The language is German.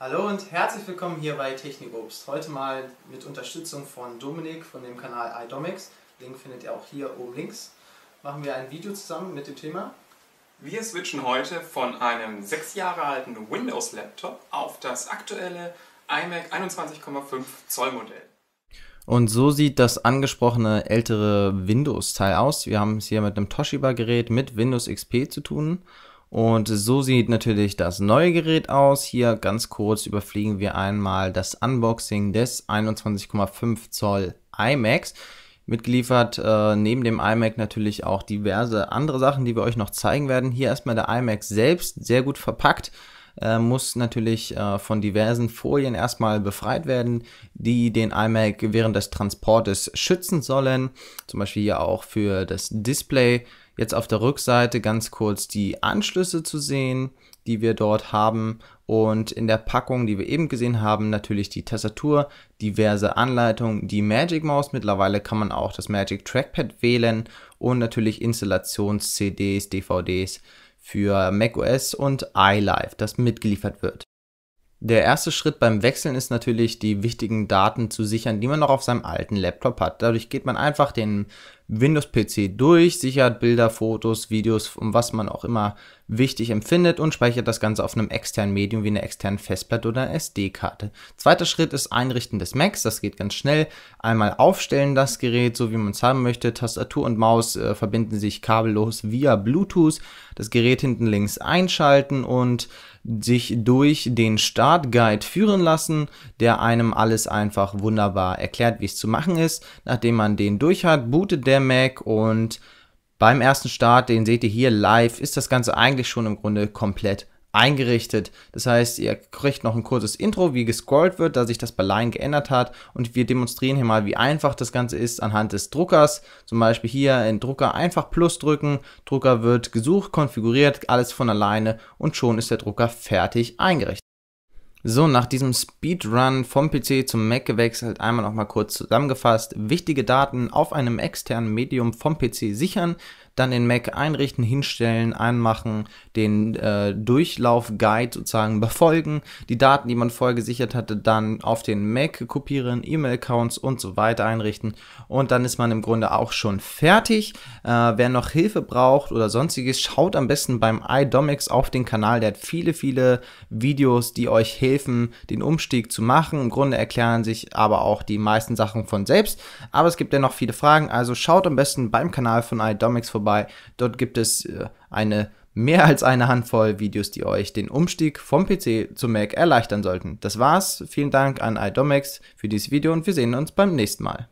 Hallo und herzlich willkommen hier bei Technikobst. Heute mal mit Unterstützung von Dominik von dem Kanal iDomics. Link findet ihr auch hier oben links. Machen wir ein Video zusammen mit dem Thema. Wir switchen heute von einem 6 Jahre alten Windows-Laptop auf das aktuelle iMac 21,5 Zoll Modell. Und so sieht das angesprochene ältere Windows-Teil aus. Wir haben es hier mit einem Toshiba-Gerät mit Windows XP zu tun. Und so sieht natürlich das neue Gerät aus. Hier ganz kurz überfliegen wir einmal das Unboxing des 21,5 Zoll iMacs. Mitgeliefert äh, neben dem iMac natürlich auch diverse andere Sachen, die wir euch noch zeigen werden. Hier erstmal der iMac selbst, sehr gut verpackt. Äh, muss natürlich äh, von diversen Folien erstmal befreit werden, die den iMac während des Transportes schützen sollen. Zum Beispiel hier auch für das Display jetzt auf der Rückseite ganz kurz die Anschlüsse zu sehen, die wir dort haben und in der Packung, die wir eben gesehen haben, natürlich die Tastatur, diverse Anleitungen, die Magic Mouse. Mittlerweile kann man auch das Magic Trackpad wählen und natürlich Installations-CDs, DVDs für macOS und iLife, das mitgeliefert wird. Der erste Schritt beim Wechseln ist natürlich, die wichtigen Daten zu sichern, die man noch auf seinem alten Laptop hat. Dadurch geht man einfach den Windows-PC durch, sichert Bilder, Fotos, Videos und was man auch immer wichtig empfindet und speichert das Ganze auf einem externen Medium wie einer externen Festplatte oder SD-Karte. Zweiter Schritt ist Einrichten des Macs, das geht ganz schnell. Einmal aufstellen das Gerät, so wie man es haben möchte. Tastatur und Maus äh, verbinden sich kabellos via Bluetooth. Das Gerät hinten links einschalten und sich durch den Startguide führen lassen, der einem alles einfach wunderbar erklärt, wie es zu machen ist. Nachdem man den durch hat, bootet der der Mac und beim ersten Start, den seht ihr hier live, ist das Ganze eigentlich schon im Grunde komplett eingerichtet. Das heißt, ihr kriegt noch ein kurzes Intro, wie gescrollt wird, da sich das bei Line geändert hat und wir demonstrieren hier mal, wie einfach das Ganze ist anhand des Druckers. Zum Beispiel hier in Drucker einfach Plus drücken, Drucker wird gesucht, konfiguriert, alles von alleine und schon ist der Drucker fertig eingerichtet. So, nach diesem Speedrun vom PC zum Mac gewechselt, einmal nochmal kurz zusammengefasst. Wichtige Daten auf einem externen Medium vom PC sichern, dann den Mac einrichten, hinstellen, anmachen, den äh, Durchlauf-Guide sozusagen befolgen, die Daten, die man vorher gesichert hatte, dann auf den Mac kopieren, E-Mail-Accounts und so weiter einrichten und dann ist man im Grunde auch schon fertig. Äh, wer noch Hilfe braucht oder sonstiges, schaut am besten beim iDomics auf den Kanal, der hat viele, viele Videos, die euch helfen, den Umstieg zu machen. Im Grunde erklären sich aber auch die meisten Sachen von selbst, aber es gibt dennoch viele Fragen, also schaut am besten beim Kanal von iDomics vorbei vorbei. Dort gibt es äh, eine mehr als eine Handvoll Videos, die euch den Umstieg vom PC zu Mac erleichtern sollten. Das war's. Vielen Dank an iDomex für dieses Video und wir sehen uns beim nächsten Mal.